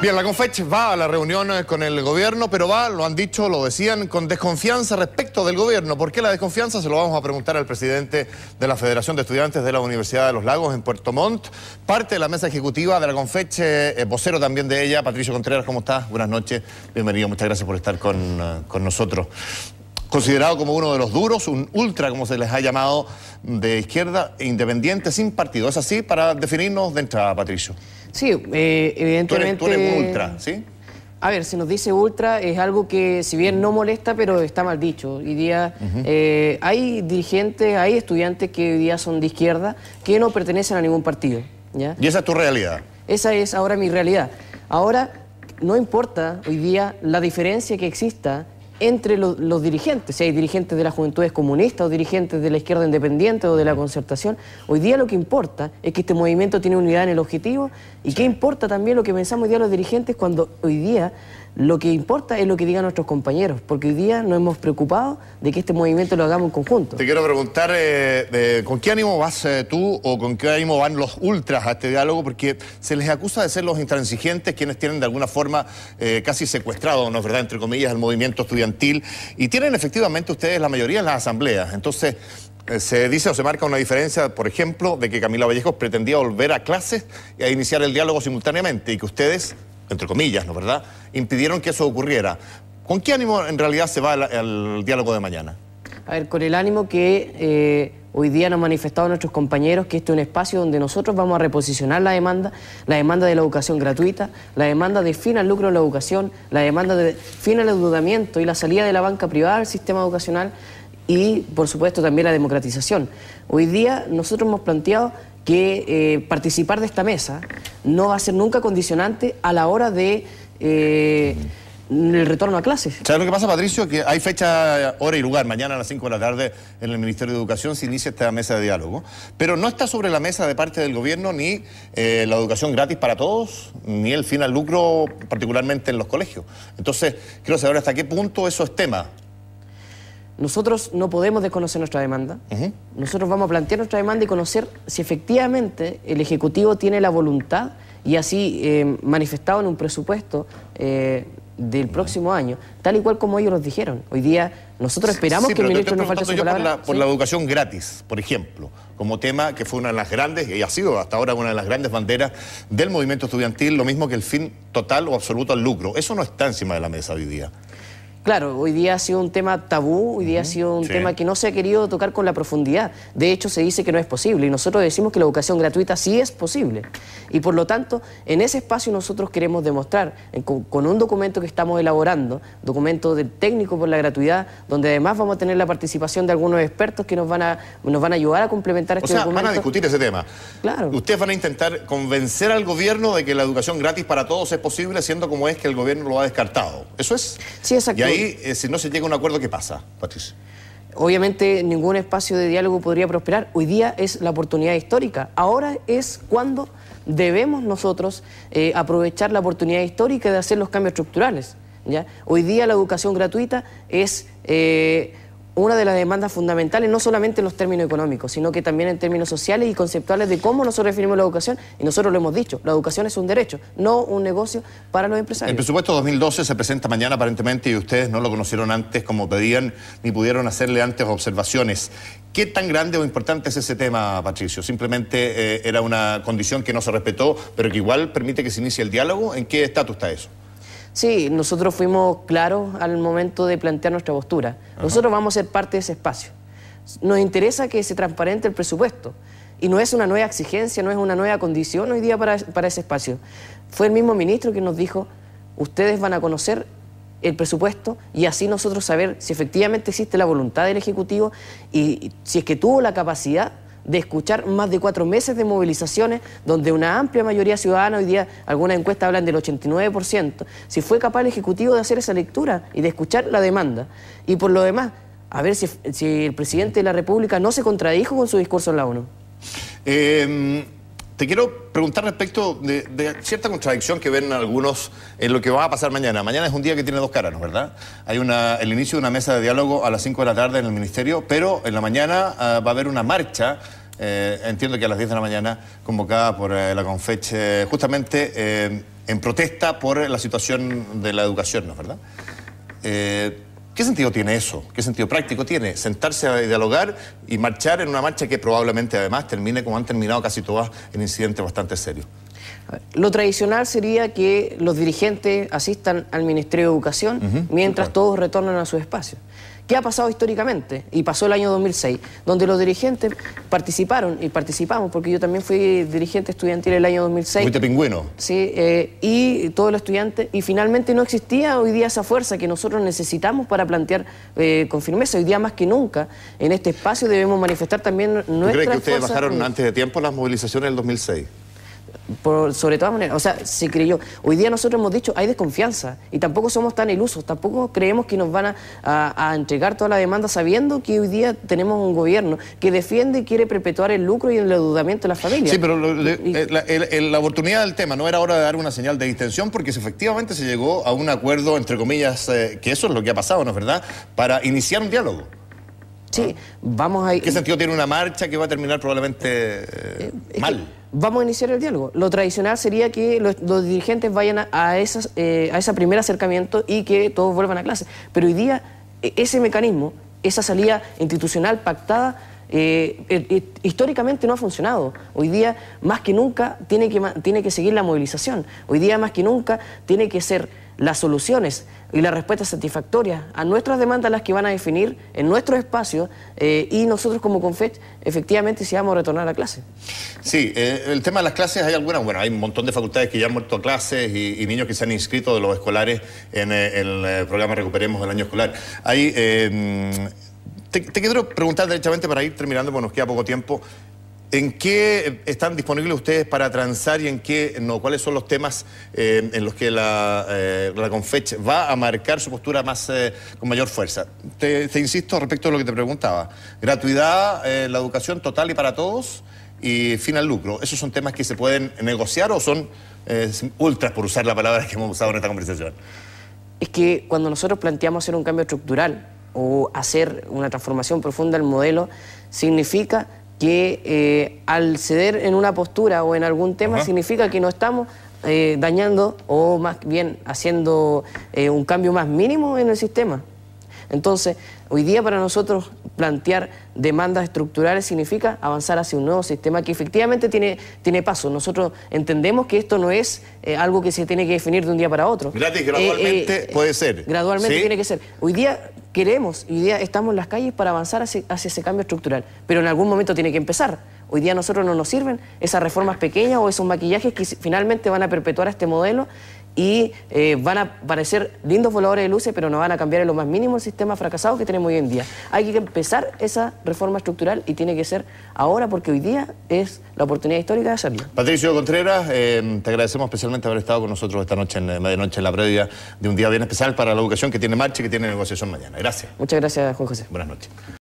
Bien, la Confeche va a la reunión con el gobierno, pero va, lo han dicho, lo decían, con desconfianza respecto del gobierno. ¿Por qué la desconfianza? Se lo vamos a preguntar al presidente de la Federación de Estudiantes de la Universidad de los Lagos en Puerto Montt, parte de la mesa ejecutiva de la Confeche, eh, vocero también de ella, Patricio Contreras, ¿cómo estás? Buenas noches, bienvenido, muchas gracias por estar con, eh, con nosotros considerado como uno de los duros, un ultra, como se les ha llamado, de izquierda, e independiente, sin partido. ¿Es así para definirnos de entrada, Patricio? Sí, evidentemente... Eh, tú eres, ultra, ¿sí? A ver, si nos dice ultra es algo que si bien no molesta, pero está mal dicho. Hoy día eh, hay dirigentes, hay estudiantes que hoy día son de izquierda, que no pertenecen a ningún partido. ¿Y esa es tu realidad? Esa es ahora mi realidad. Ahora, no importa hoy día la diferencia que exista entre los, dirigentes, si hay dirigentes de las juventudes comunistas o dirigentes de la izquierda independiente o de la concertación, hoy día lo que importa es que este movimiento tiene unidad en el objetivo y qué importa también lo que pensamos hoy día los dirigentes cuando hoy día lo que importa es lo que digan nuestros compañeros, porque hoy día nos hemos preocupado de que este movimiento lo hagamos en conjunto. Te quiero preguntar, eh, ¿con qué ánimo vas eh, tú o con qué ánimo van los ultras a este diálogo? Porque se les acusa de ser los intransigentes quienes tienen de alguna forma eh, casi secuestrado, ¿no es verdad?, entre comillas, el movimiento estudiantil. Y tienen efectivamente ustedes la mayoría en las asambleas. Entonces, se dice o se marca una diferencia, por ejemplo, de que Camila Vallejos pretendía volver a clases e iniciar el diálogo simultáneamente y que ustedes entre comillas, ¿no verdad?, impidieron que eso ocurriera. ¿Con qué ánimo en realidad se va al diálogo de mañana? A ver, con el ánimo que eh, hoy día nos han manifestado nuestros compañeros que este es un espacio donde nosotros vamos a reposicionar la demanda, la demanda de la educación gratuita, la demanda de fin al lucro en la educación, la demanda de fin al endeudamiento y la salida de la banca privada del sistema educacional y, por supuesto, también la democratización. Hoy día nosotros hemos planteado que eh, participar de esta mesa no va a ser nunca condicionante a la hora del eh, retorno a clases. ¿Sabes lo que pasa, Patricio? Que hay fecha, hora y lugar. Mañana a las 5 de la tarde en el Ministerio de Educación se inicia esta mesa de diálogo. Pero no está sobre la mesa de parte del gobierno ni eh, la educación gratis para todos, ni el fin al lucro, particularmente en los colegios. Entonces, quiero saber hasta qué punto eso es tema. Nosotros no podemos desconocer nuestra demanda. Nosotros vamos a plantear nuestra demanda y conocer si efectivamente el Ejecutivo tiene la voluntad y así eh, manifestado en un presupuesto eh, del próximo año, tal y cual como ellos nos dijeron. Hoy día nosotros esperamos que el ministro nos falte su palabra. Por, la, la, educación gratis, por ejemplo, como tema que fue una de las grandes, y ha sido hasta ahora una de las grandes banderas del movimiento estudiantil, lo mismo que el fin total o absoluto al lucro. Eso no está encima de la mesa hoy día. Claro, hoy día ha sido un tema tabú, hoy día ha sido un tema que no se ha querido tocar con la profundidad. De hecho, se dice que no es posible y nosotros decimos que la educación gratuita sí es posible. Y por lo tanto, en ese espacio nosotros queremos demostrar, con, un documento que estamos elaborando, documento técnico por la gratuidad, donde además vamos a tener la participación de algunos expertos que nos van a, nos van a ayudar a complementar o este sea, van a discutir ese tema. Claro. Ustedes van a intentar convencer al gobierno de que la educación gratis para todos es posible, siendo como es que el gobierno lo ha descartado. ¿Eso es? Sí, exacto. Eh, si no se llega a un acuerdo, ¿qué pasa, Patricio? Obviamente ningún espacio de diálogo podría prosperar. Hoy día es la oportunidad histórica. Ahora es cuando debemos nosotros eh, aprovechar la oportunidad histórica de hacer los cambios estructurales. ¿ya? Hoy día la educación gratuita es... Eh, una de las demandas fundamentales, no solamente en los términos económicos, sino que también en términos sociales y conceptuales de cómo nosotros definimos la educación. Y nosotros lo hemos dicho, la educación es un derecho, no un negocio para los empresarios. El presupuesto 2012 se presenta mañana aparentemente y ustedes no lo conocieron antes como pedían, ni pudieron hacerle antes observaciones. ¿Qué tan grande o importante es ese tema, Patricio? ¿Simplemente eh, era una condición que no se respetó, pero que igual permite que se inicie el diálogo? ¿En qué estatus está eso? Sí, nosotros fuimos claros al momento de plantear nuestra postura. Nosotros vamos a ser parte de ese espacio. Nos interesa que se transparente el presupuesto. Y no es una nueva exigencia, no es una nueva condición hoy día para, para ese espacio. Fue el mismo ministro que nos dijo, ustedes van a conocer el presupuesto y así nosotros saber si efectivamente existe la voluntad del Ejecutivo y si es que tuvo la capacidad de escuchar más de cuatro meses de movilizaciones, donde una amplia mayoría ciudadana, hoy día algunas encuestas hablan del 89%, si fue capaz el Ejecutivo de hacer esa lectura y de escuchar la demanda. Y por lo demás, a ver si, el presidente de la República no se contradijo con su discurso en la ONU. Em, te quiero preguntar respecto de, cierta contradicción que ven algunos en lo que va a pasar mañana. Mañana es un día que tiene dos caras, ¿no verdad? Hay una, el inicio de una mesa de diálogo a las 5 de la tarde en el Ministerio, pero en la mañana ah, va a haber una marcha eh, entiendo que a las 10 de la mañana, convocada por eh, la Confech, justamente eh, en protesta por la situación de la educación, ¿no es verdad? ¿Qué sentido tiene eso? ¿Qué sentido práctico tiene sentarse a dialogar y marchar en una marcha que probablemente además termine como han terminado casi todas en incidentes bastante serios? Lo tradicional sería que los dirigentes asistan al Ministerio de Educación mientras todos retornan a su espacio. ¿Qué ha pasado históricamente? Y pasó el año 2006, donde los dirigentes participaron y participamos, porque yo también fui dirigente estudiantil el año 2006. Fuiste pingüino. Sí, eh, y todos los estudiantes. Y finalmente no existía hoy día esa fuerza que nosotros necesitamos para plantear eh, con firmeza. Hoy día más que nunca, en este espacio debemos manifestar también nuestra. ¿Cree que ustedes bajaron antes de tiempo las movilizaciones del 2006? sobre todas maneras, o sea, se creyó. Hoy día nosotros hemos dicho, hay desconfianza y tampoco somos tan ilusos, tampoco creemos que nos van a, entregar toda la demanda sabiendo que hoy día tenemos un gobierno que defiende y quiere perpetuar el lucro y el endeudamiento de las familias. Sí, pero eh, la, oportunidad del tema no era hora de dar una señal de distensión porque efectivamente se llegó a un acuerdo, entre comillas, eh, que eso es lo que ha pasado, ¿no es verdad?, para iniciar un diálogo. Sí, ¿Ah? vamos a... ¿Qué sentido tiene una marcha que va a terminar probablemente eh, mal? vamos a iniciar el diálogo. Lo tradicional sería que los, dirigentes vayan a, esas, eh, a ese primer acercamiento y que todos vuelvan a clase. Pero hoy día e, ese mecanismo, esa salida institucional pactada, eh, e, e, históricamente no ha funcionado. Hoy día, más que nunca, tiene que, tiene que seguir la movilización. Hoy día, más que nunca, tiene que ser las soluciones y las respuestas satisfactorias a nuestras demandas las que van a definir en nuestro espacio eh, y nosotros como CONFET efectivamente si vamos a retornar a clase. Sí, eh, el tema de las clases hay algunas, bueno, hay un montón de facultades que ya han muerto a clases y, niños que se han inscrito de los escolares en, eh, el programa Recuperemos el Año Escolar. Hay... te, quiero preguntar derechamente para ir terminando, porque nos queda poco tiempo. ¿En qué están disponibles ustedes para transar y en qué no? ¿Cuáles son los temas eh, en los que eh, la, Confech va a marcar su postura más eh, con mayor fuerza? Te, te, insisto respecto a lo que te preguntaba. Gratuidad, la educación total y para todos y fin al lucro. ¿Esos son temas que se pueden negociar o son ultras, por usar la palabra que hemos usado en esta conversación? Es que cuando nosotros planteamos hacer un cambio estructural o hacer una transformación profunda del modelo, significa que eh, al ceder en una postura o en algún tema significa que no estamos eh, dañando o más bien haciendo eh, un cambio más mínimo en el sistema. Entonces, hoy día para nosotros plantear demandas estructurales significa avanzar hacia un nuevo sistema que efectivamente tiene, tiene paso. Nosotros entendemos que esto no es algo que se tiene que definir de un día para otro. gradualmente puede ser. Gradualmente tiene que ser. Hoy día queremos, hoy día estamos en las calles para avanzar hacia, ese cambio estructural, pero en algún momento tiene que empezar. Hoy día a nosotros no nos sirven esas reformas pequeñas o esos maquillajes que finalmente van a perpetuar este modelo y eh, van a parecer lindos voladores de luces, pero no van a cambiar en lo más mínimo el sistema fracasado que tenemos hoy en día. Hay que empezar esa reforma estructural y tiene que ser ahora, porque hoy día es la oportunidad histórica de hacerlo. Patricio Contreras, eh, te agradecemos especialmente haber estado con nosotros esta noche, en, eh, de noche, en la previa de un día bien especial para la educación que tiene marcha y que tiene negociación mañana. Gracias. Muchas gracias, Juan José. Buenas noches.